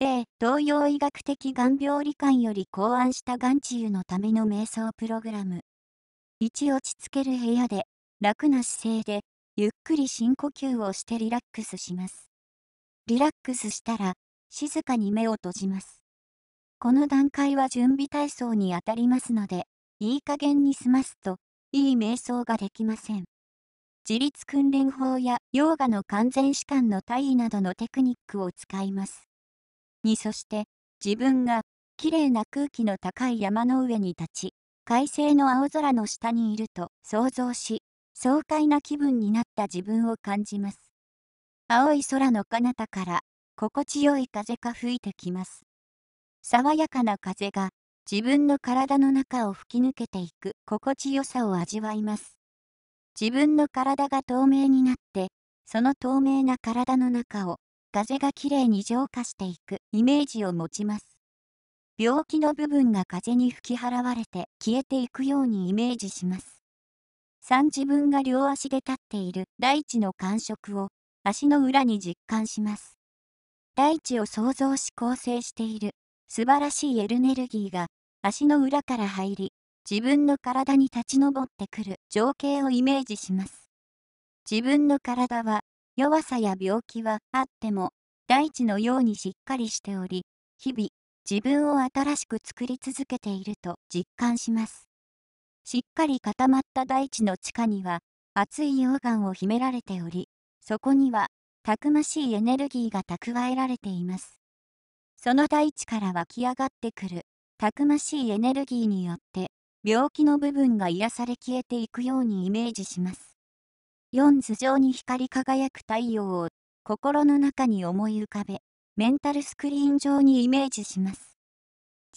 A、東洋医学的眼病理観より考案した眼治癒のための瞑想プログラム。1落ち着ける部屋で、楽な姿勢で、ゆっくり深呼吸をしてリラックスします。リラックスしたら、静かに目を閉じます。この段階は準備体操にあたりますので、いい加減に済ますと、いい瞑想ができません。自立訓練法やヨーガの完全士官の体位などのテクニックを使います。にそして自分がきれいな空気の高い山の上に立ち快晴の青空の下にいると想像し爽快な気分になった自分を感じます青い空の彼方から心地よい風が吹いてきます爽やかな風が自分の体の中を吹き抜けていく心地よさを味わいます自分の体が透明になってその透明な体の中を風がきれいに浄化していくイメージを持ちます。病気の部分が風に吹き払われて消えていくようにイメージします。3自分が両足で立っている大地の感触を足の裏に実感します。大地を想像し構成している素晴らしいエルネルギーが足の裏から入り自分の体に立ち上ってくる情景をイメージします。自分の体は弱さや病気はあっても、大地のようにしっかりしており、日々、自分を新しく作り続けていると実感します。しっかり固まった大地の地下には、熱い溶岩を秘められており、そこには、たくましいエネルギーが蓄えられています。その大地から湧き上がってくる、たくましいエネルギーによって、病気の部分が癒され消えていくようにイメージします。4頭上に光り輝く太陽を心の中に思い浮かべ、メンタルスクリーン上にイメージします。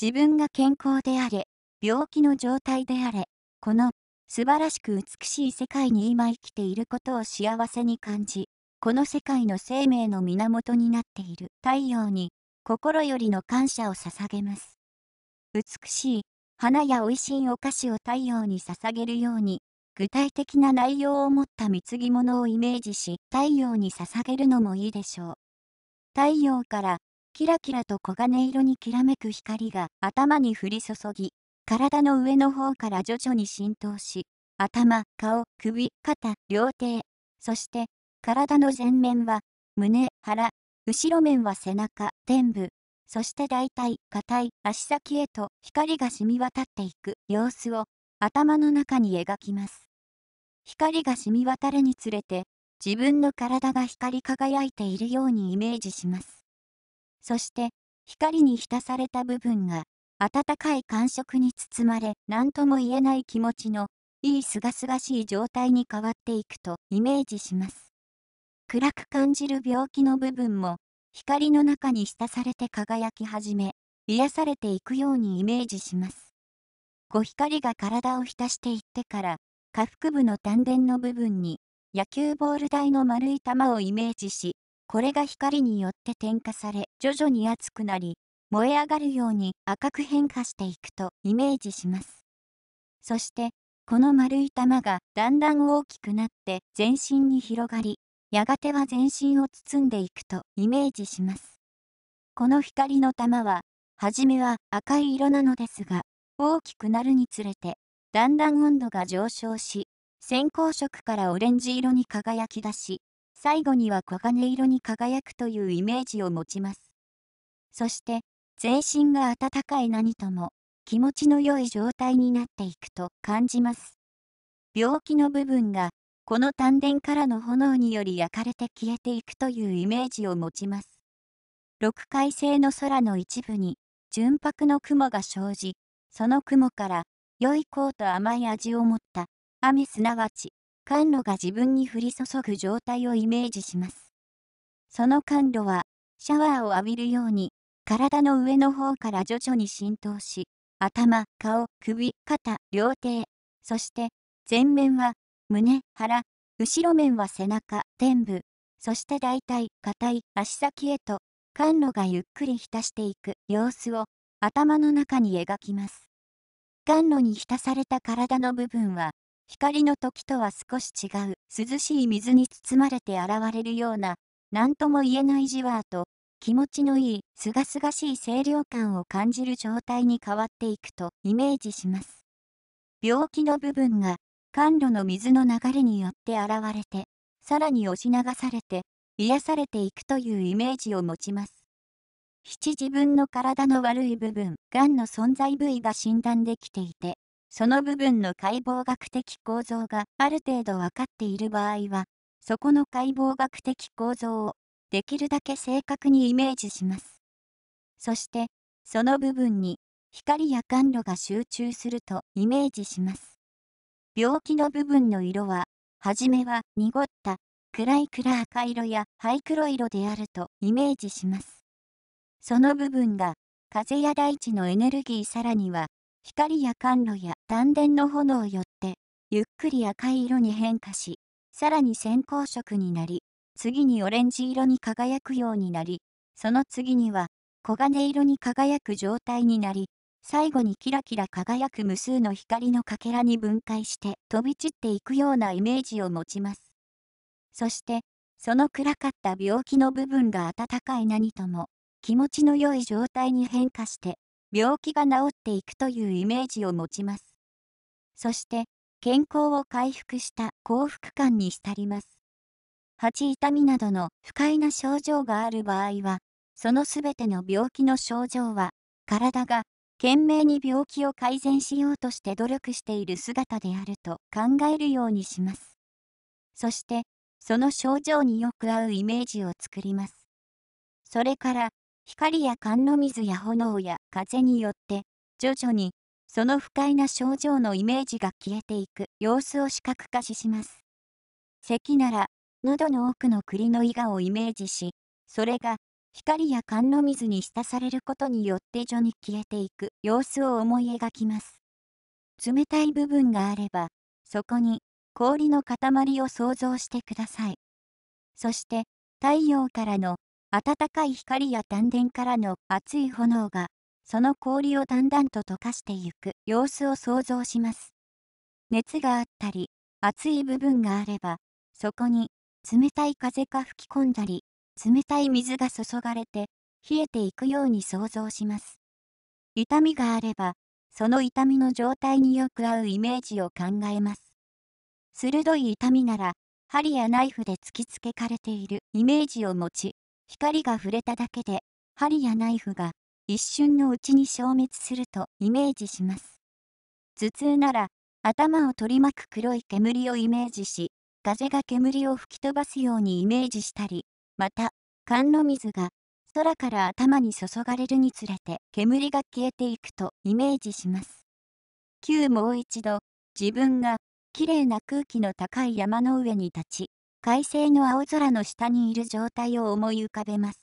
自分が健康であれ、病気の状態であれ、この素晴らしく美しい世界に今生きていることを幸せに感じ、この世界の生命の源になっている太陽に心よりの感謝を捧げます。美しい花や美味しいお菓子を太陽に捧げるように、具体的な内容を持った貢ぎ物をイメージし、太陽に捧げるのもいいでしょう。太陽から、キラキラと黄金色にきらめく光が頭に降り注ぎ、体の上の方から徐々に浸透し、頭、顔、首、肩、両手、そして体の前面は胸、腹、後ろ面は背中、天部、そして大体、硬い足先へと光が染み渡っていく様子を頭の中に描きます。光が染み渡るにつれて、自分の体が光り輝いているようにイメージします。そして、光に浸された部分が、温かい感触に包まれ、何とも言えない気持ちの、いいすがすがしい状態に変わっていくとイメージします。暗く感じる病気の部分も、光の中に浸されて輝き始め、癒されていくようにイメージします。ご光が体を浸していってから、下腹部の丹田の部分に、野球ボール台の丸い玉をイメージし、これが光によって点火され、徐々に熱くなり、燃え上がるように赤く変化していくとイメージします。そして、この丸い玉がだんだん大きくなって全身に広がり、やがては全身を包んでいくとイメージします。この光の玉は、初めは赤い色なのですが、大きくなるにつれて、だんだん温度が上昇し、先行色からオレンジ色に輝き出し、最後には黄金色に輝くというイメージを持ちます。そして、全身が温かい何とも、気持ちの良い状態になっていくと感じます。病気の部分が、この丹田からの炎により焼かれて消えていくというイメージを持ちます。六回星の空の一部に、純白の雲が生じ、その雲から、良い香と甘い味を持った、雨すなわち、甘露が自分に降り注ぐ状態をイメージします。その甘露は、シャワーを浴びるように、体の上の方から徐々に浸透し、頭、顔、首、肩、両手、そして、前面は、胸、腹、後ろ面は背中、臀部、そして大体、硬い足先へと、甘露がゆっくり浸していく様子を頭の中に描きます。暖炉に浸された体の部分は、光の時とは少し違う、涼しい水に包まれて現れるような、何とも言えないじわーと、気持ちのいい、すがすがしい清涼感を感じる状態に変わっていくとイメージします。病気の部分が、甘露の水の流れによって現れて、さらに押し流されて、癒されていくというイメージを持ちます。7自分の体の悪い部分、がんの存在部位が診断できていて、その部分の解剖学的構造がある程度分かっている場合は、そこの解剖学的構造をできるだけ正確にイメージします。そして、その部分に光や感度が集中するとイメージします。病気の部分の色は、初めは濁った、暗い暗赤色や灰黒色であるとイメージします。その部分が、風や大地のエネルギーさらには、光や甘露や丹田の炎よって、ゆっくり赤い色に変化し、さらに先行色になり、次にオレンジ色に輝くようになり、その次には、黄金色に輝く状態になり、最後にキラキラ輝く無数の光のかけらに分解して飛び散っていくようなイメージを持ちます。そして、その暗かった病気の部分が温かい何とも気持ちの良い状態に変化して病気が治っていくというイメージを持ちますそして健康を回復した幸福感に浸ります8痛みなどの不快な症状がある場合はそのすべての病気の症状は体が懸命に病気を改善しようとして努力している姿であると考えるようにしますそしてその症状によく合うイメージを作りますそれから光や寒の水や炎や風によって徐々にその不快な症状のイメージが消えていく様子を視覚化します咳なら喉の奥の栗の伊賀をイメージしそれが光や寒の水に浸されることによって徐に消えていく様子を思い描きます冷たい部分があればそこに氷の塊を想像してくださいそして太陽からの暖かい光や丹田からの熱い炎が、その氷をだんだんと溶かしてゆく様子を想像します。熱があったり、熱い部分があれば、そこに冷たい風が吹き込んだり、冷たい水が注がれて、冷えていくように想像します。痛みがあれば、その痛みの状態によく合うイメージを考えます。鋭い痛みなら、針やナイフで突きつけかれているイメージを持ち、光が触れただけで、針やナイフが一瞬のうちに消滅するとイメージします。頭痛なら、頭を取り巻く黒い煙をイメージし、風が煙を吹き飛ばすようにイメージしたり、また、寒の水が空から頭に注がれるにつれて煙が消えていくとイメージします。9もう一度、自分が綺麗な空気の高い山の上に立ち、快晴の青空の下にいる状態を思い浮かべます。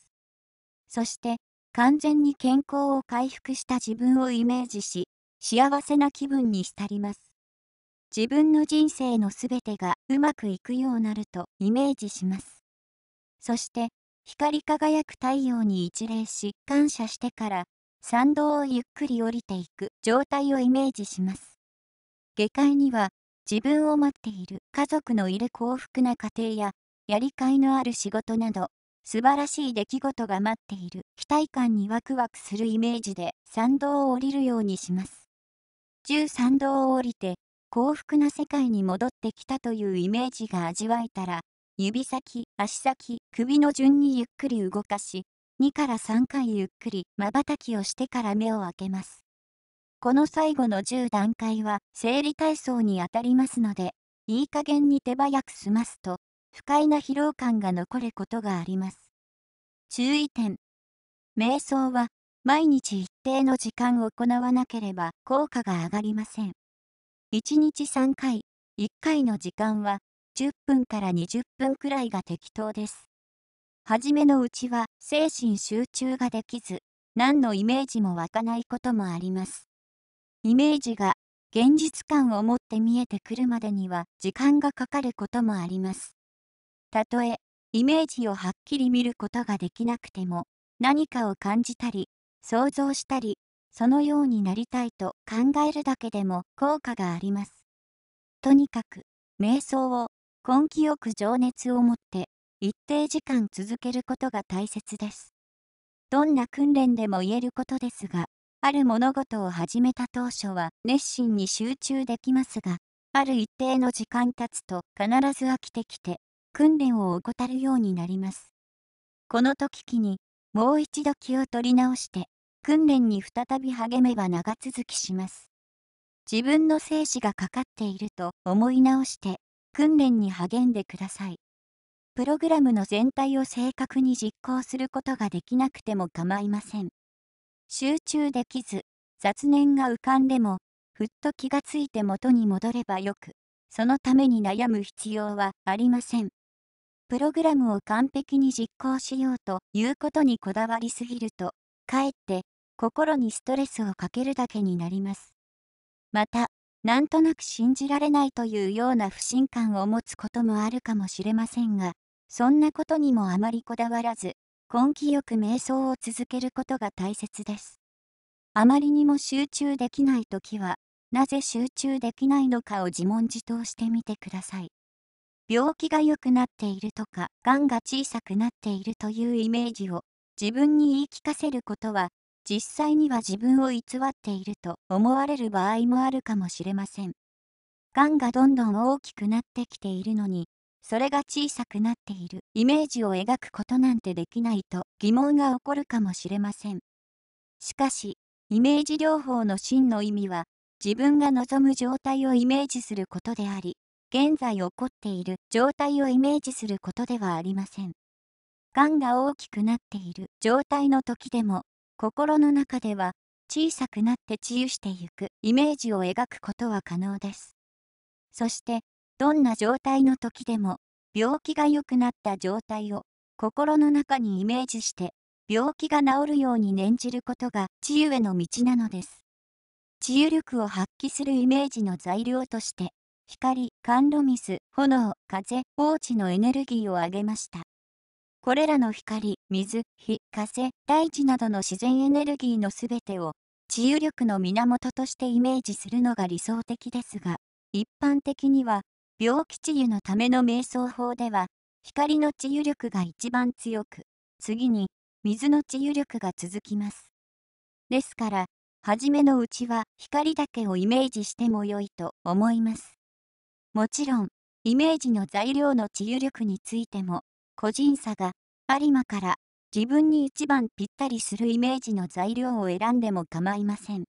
そして、完全に健康を回復した自分をイメージし、幸せな気分に浸ります。自分の人生のすべてがうまくいくようなるとイメージします。そして、光り輝く太陽に一礼し、感謝してから、参道をゆっくり降りていく状態をイメージします。下界には、自分を待っている家族のいる幸福な家庭や、やりがいのある仕事など、素晴らしい出来事が待っている期待感にワクワクするイメージで参道を降りるようにします。13道を降りて幸福な世界に戻ってきたというイメージが味わえたら、指先、足先、首の順にゆっくり動かし、2から3回ゆっくり瞬きをしてから目を開けます。この最後の10段階は生理体操にあたりますので、いい加減に手早く済ますと、不快な疲労感が残ることがあります。注意点。瞑想は、毎日一定の時間行わなければ効果が上がりません。1日3回、1回の時間は、10分から20分くらいが適当です。はじめのうちは精神集中ができず、何のイメージも湧かないこともあります。イメージが現実感を持って見えてくるまでには時間がかかることもあります。たとえイメージをはっきり見ることができなくても何かを感じたり想像したりそのようになりたいと考えるだけでも効果があります。とにかく瞑想を根気よく情熱を持って一定時間続けることが大切です。どんな訓練でも言えることですがある物事を始めた当初は熱心に集中できますが、ある一定の時間経つと必ず飽きてきて、訓練を怠るようになります。この時期に、もう一度気を取り直して、訓練に再び励めば長続きします。自分の生死がかかっていると思い直して、訓練に励んでください。プログラムの全体を正確に実行することができなくても構いません。集中できず、雑念が浮かんでも、ふっと気がついて元に戻ればよく、そのために悩む必要はありません。プログラムを完璧に実行しようということにこだわりすぎると、かえって心にストレスをかけるだけになります。また、なんとなく信じられないというような不信感を持つこともあるかもしれませんが、そんなことにもあまりこだわらず、根気よく瞑想を続けることが大切です。あまりにも集中できないときは、なぜ集中できないのかを自問自答してみてください。病気が良くなっているとか、がんが小さくなっているというイメージを自分に言い聞かせることは、実際には自分を偽っていると思われる場合もあるかもしれません。がんがどんどん大きくなってきているのに、それが小さくなっているイメージを描くことなんてできないと疑問が起こるかもしれません。しかし、イメージ療法の真の意味は、自分が望む状態をイメージすることであり、現在起こっている状態をイメージすることではありません。がんが大きくなっている状態の時でも、心の中では小さくなって治癒してゆくイメージを描くことは可能です。そして、どんな状態の時でも、病気が良くなった状態を心の中にイメージして、病気が治るように念じることが治癒への道なのです。治癒力を発揮するイメージの材料として、光、甘露水、炎、風、放置のエネルギーを挙げました。これらの光、水、火、風、大地などの自然エネルギーのすべてを、治癒力の源としてイメージするのが理想的ですが、一般的には病気治癒のための瞑想法では、光の治癒力が一番強く、次に水の治癒力が続きます。ですから、初めのうちは光だけをイメージしても良いと思います。もちろん、イメージの材料の治癒力についても、個人差がありまから自分に一番ぴったりするイメージの材料を選んでも構いません。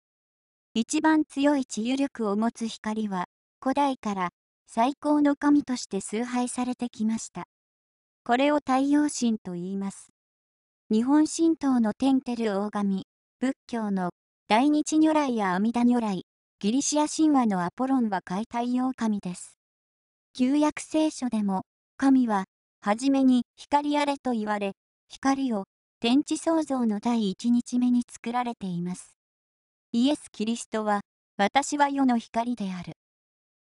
一番強い治癒力を持つ光は、古代から最高の神として崇拝されてきました。これを太陽神と言います。日本神道のテンテル大神、仏教の大日如来や阿弥陀如来、ギリシア神話のアポロンは解体用神です。旧約聖書でも、神は、はじめに光あれと言われ、光を天地創造の第一日目に作られています。イエス・キリストは、私は世の光である。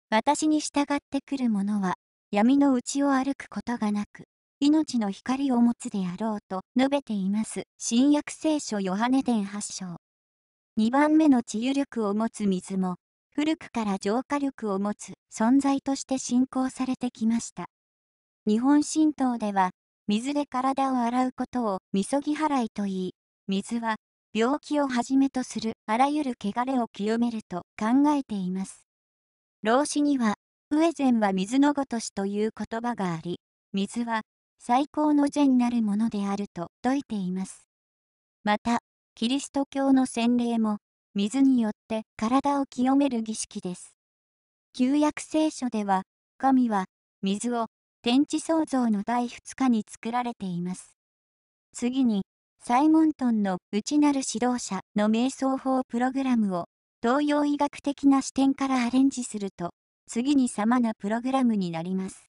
私に従ってくる者は闇の内を歩くことがなく命の光を持つであろうと述べています新約聖書ヨハネ伝8章2番目の治癒力を持つ水も古くから浄化力を持つ存在として信仰されてきました日本神道では水で体を洗うことをみそぎ払いと言い水は病気をはじめとするあらゆる汚れを清めると考えています老子には、上ンは水のごとしという言葉があり、水は最高の善なるものであると説いています。また、キリスト教の洗礼も、水によって体を清める儀式です。旧約聖書では、神は水を天地創造の第2日に作られています。次に、サイモントンの内なる指導者の瞑想法プログラムを東洋医学的な視点からアレンジすると、次に様なプログラムになります。